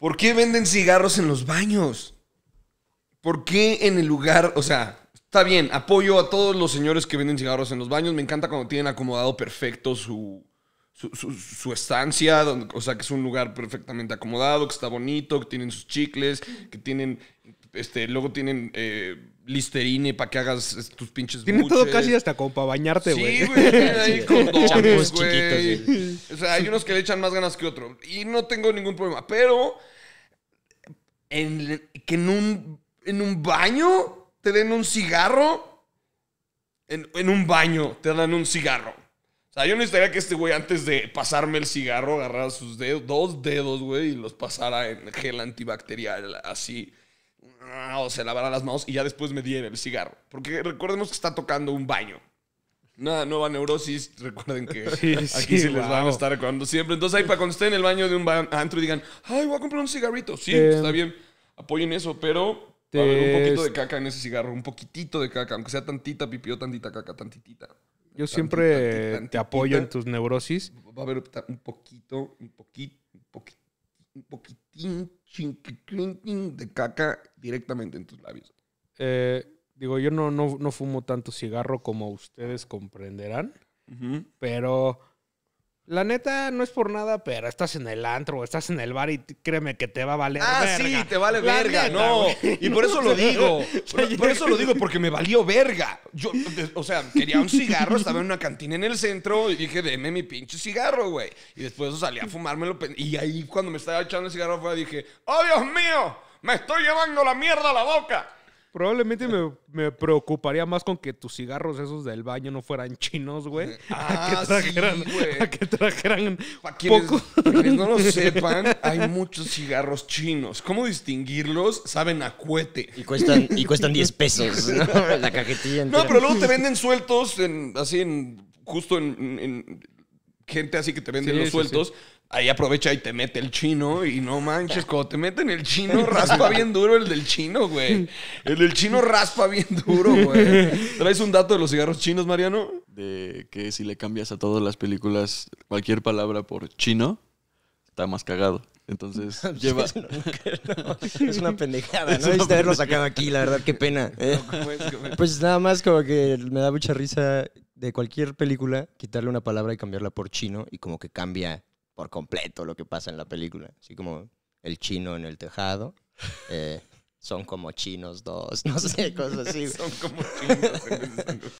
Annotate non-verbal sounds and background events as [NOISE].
¿Por qué venden cigarros en los baños? ¿Por qué en el lugar, o sea, está bien, apoyo a todos los señores que venden cigarros en los baños, me encanta cuando tienen acomodado perfecto su, su, estancia, o sea, que es un lugar perfectamente acomodado, que está bonito, que tienen sus chicles, que tienen este, luego tienen eh, listerine para que hagas tus pinches Tienen todo casi hasta como para bañarte, güey. Sí, güey, O sea, hay unos que le echan más ganas que otro. Y no tengo ningún problema. Pero en, que en un, baño te den un cigarro. En, en un baño te dan un cigarro. O sea, yo necesitaría que este güey, antes de pasarme el cigarro, agarrara sus dedos, dos dedos, güey, y los pasara en gel antibacterial, así. Ah, o se lavará las manos y ya después me diera el cigarro. Porque recordemos que está tocando un baño. nada nueva neurosis, recuerden que [LAUGHS] aquí se les van a estar recordando siempre. Entonces ahí para cuando estén en el baño de un antro y digan, ay, voy a comprar un cigarrito. Sí, em, está bien, apoyen eso, pero un poquito de caca en ese cigarro, un poquitito de caca, aunque sea tantita pipió, tantita caca, tantitita. Yo siempre te apoyo en tus neurosis. Va a haber un poquito, un poquito un poquitín, chinquitín de caca directamente en tus labios. Eh, digo, yo no, no, fumo tanto cigarro como ustedes comprenderán, pero la neta, no es por nada, pero estás en el antro, estás en el bar y créeme que te va a valer ah, sí, te vale verga, no. Y por eso lo [LAUGHS] digo. [LAUGHS] Por, eso lo [LAUGHS] digo, porque me valió verga. Yo, o sea, quería un cigarro, estaba en una cantina en el centro y dije, deme mi pinche cigarro, güey. Y después salí a fumármelo. Y ahí, cuando me estaba echando el cigarro afuera, dije, ¡Oh, Dios mío! ¡Me estoy llevando la mierda a la boca! Probablemente me, preocuparía más con que tus cigarros esos del baño no fueran chinos, güey. Eh, [LAUGHS] a que ah, trajeran, güey. A que trajeran para quienes, quienes no lo [LAUGHS] sepan, hay muchos cigarros chinos. ¿Cómo distinguirlos? Saben a cuete. Y cuestan, y cuestan 10 [LAUGHS] pesos, La cajetilla No, pero luego te venden sueltos en, así en justo en, gente así que te venden los sueltos, ahí aprovecha y te mete el chino y no manches, cuando te meten el chino, [LAUGHS] raspa bien duro el del chino, güey. El del chino raspa bien duro, güey. ¿Traes un dato de los cigarros chinos, Mariano? De que si le cambias a todas las películas cualquier palabra por chino, está más cagado. Entonces, [LAUGHS] lleva. es una pendejada, [LAUGHS] ¿no? Debiste haberlo sacado aquí, la verdad, qué pena. Pues, pues nada más como que me da mucha risa de cualquier película, quitarle una palabra y cambiarla por chino y como que cambia por completo lo que pasa en la película. Así como el chino en el tejado. Eh, son como chinos dos, [LAUGHS] no sé, cosas así. son como chinos.